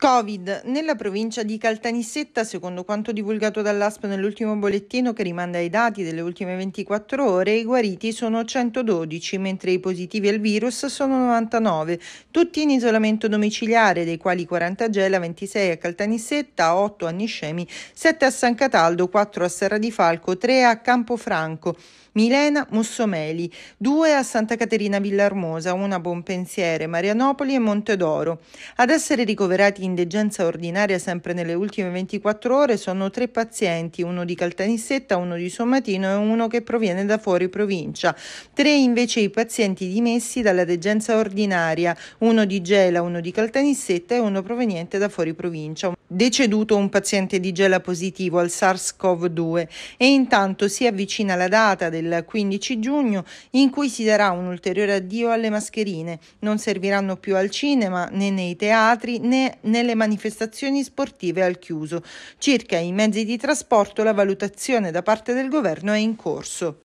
Covid. Nella provincia di Caltanissetta, secondo quanto divulgato dall'ASP nell'ultimo bollettino che rimanda ai dati delle ultime 24 ore, i guariti sono 112, mentre i positivi al virus sono 99, tutti in isolamento domiciliare, dei quali 40 a Gela, 26 a Caltanissetta, 8 a Niscemi, 7 a San Cataldo, 4 a Serra di Falco, 3 a Campofranco. Milena Mussomeli, 2 a Santa Caterina Villarmosa, 1 a Bonpensiere, Marianopoli e Montedoro. Ad essere ricoverati in indigenza ordinaria sempre nelle ultime 24 ore sono tre pazienti, uno di Caltanissetta, uno di Sommatino e uno che proviene da fuori provincia. Tre invece i pazienti dimessi dalla degenza ordinaria, uno di Gela, uno di Caltanissetta e uno proveniente da fuori provincia deceduto un paziente di Gela positivo al SARS-CoV-2 e intanto si avvicina la data del 15 giugno in cui si darà un ulteriore addio alle mascherine. Non serviranno più al cinema né nei teatri né nelle manifestazioni sportive al chiuso. Circa i mezzi di trasporto la valutazione da parte del governo è in corso.